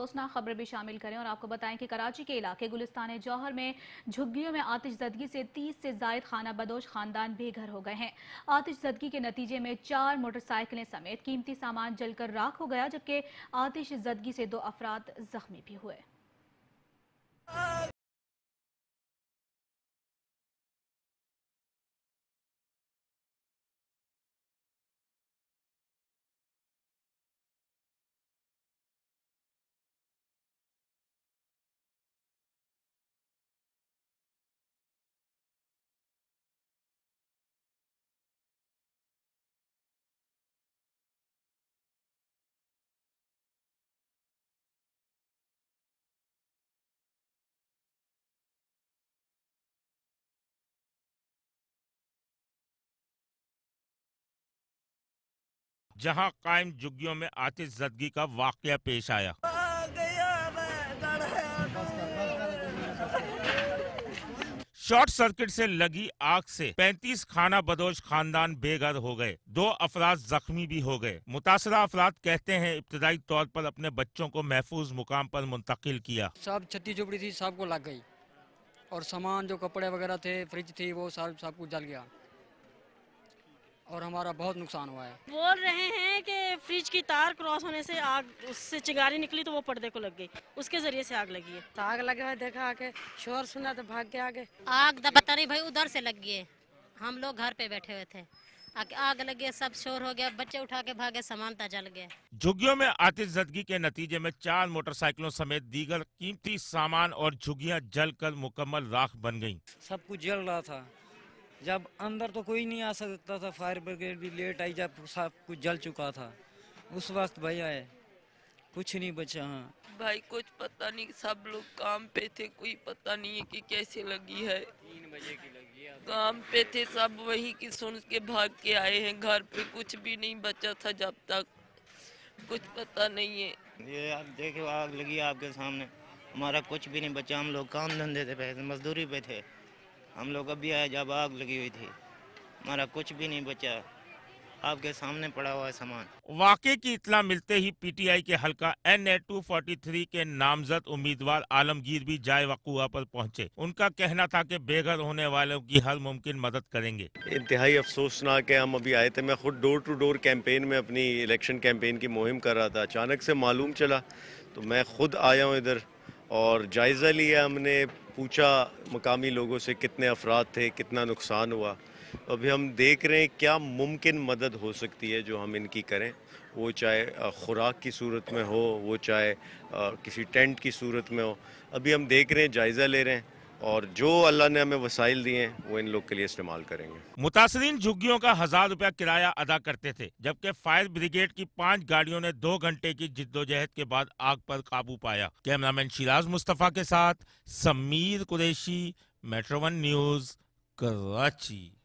अफसोसनाक खबर भी शामिल करें और आपको बताएं कि कराची के इलाके गुलिस्तान जौहर में झुग्गियों में आतिशजदगी से तीस से जायद खाना बदोश खानदान बेघर हो गए हैं आतिशजदगी के नतीजे में चार मोटरसाइकिलें समेत कीमती सामान जलकर राख हो गया जबकि आतिशजदगी से दो अफराद जख्मी भी हुए जहां कायम जुगियों में आतिश जदगी का वाक़ पेश आया शॉर्ट सर्किट से लगी आग से 35 खाना बदोश खानदान बेघर हो गए दो अफराद जख्मी भी हो गए मुतासरा अफराद कहते हैं इब्तदाई तौर पर अपने बच्चों को महफूज मुकाम पर मुंतकिल किया सब छत्ती झुपड़ी थी सबको लग गई और सामान जो कपड़े वगैरह थे फ्रिज थी वो सब सब कुछ जल गया और हमारा बहुत नुकसान हुआ है बोल रहे हैं कि फ्रिज की तार क्रॉस होने से आग उससे चिगारी निकली तो वो पर्दे को लग गई उसके जरिए से आग लगी है तो आग लगे हुए देखा के शोर सुना तो भाग के आगे आग बता तो रही भाई उधर से लग गई हम लोग घर पे बैठे हुए थे आग गया सब शोर हो गया बच्चे उठा के भागे सामान जल गए झुग्गियों में आतिशदगी के नतीजे में चार मोटरसाइकिलों समेत दीगर कीमती सामान और झुग्गियां जलकर मुकम्मल राख बन गयी सब कुछ जल रहा था जब अंदर तो कोई नहीं आ सकता था फायर ब्रिगेड भी लेट आई जब सब कुछ जल चुका था उस वक्त भाई आए कुछ नहीं बचा हाँ भाई कुछ पता नहीं सब लोग काम पे थे कोई पता नहीं है कि कैसे लगी है तीन बजे की लगी है काम पे थे सब वही की सुन के भाग के आए हैं घर पे कुछ भी नहीं बचा था जब तक कुछ पता नहीं है ये आप देखो आग लगी आपके सामने हमारा कुछ भी नहीं बचा हम लोग काम धंधे थे मजदूरी पे थे हम लोग अभी आए जब आग लगी हुई थी हमारा कुछ भी नहीं बचा आपके सामने पड़ा हुआ है सामान वाकई की इतला मिलते ही पीटीआई के हलका N A two forty three के नामजद उम्मीदवार आलमगीर भी जाय वकूआ पर पहुंचे। उनका कहना था कि बेघर होने वालों की हर मुमकिन मदद करेंगे इंतहाई अफसोसनाक है हम अभी आए थे मैं खुद डोर टू डोर कैंपेन में अपनी इलेक्शन कैंपेन की मुहिम कर रहा था अचानक से मालूम चला तो मैं खुद आया हूँ इधर और जायज़ा लिया हमने पूछा मकामी लोगों से कितने अफराद थे कितना नुकसान हुआ तो अभी हम देख रहे हैं क्या मुमकिन मदद हो सकती है जो हम इनकी करें वो चाहे ख़ुराक की सूरत में हो वो चाहे किसी टेंट की सूरत में हो अभी हम देख रहे हैं जायज़ा ले रहे हैं और जो अल्लाह ने हमें वसाइल दिए हैं वो इन लोग के लिए इस्तेमाल करेंगे मुतासरीन झुग्गियों का हजार रुपया किराया अदा करते थे जबकि फायर ब्रिगेड की पांच गाड़ियों ने दो घंटे की जिद्दोजहद के बाद आग पर काबू पाया कैमरामैन शिराज मुस्तफ़ा के साथ समीर कुरैशी मेट्रोवन न्यूज कराची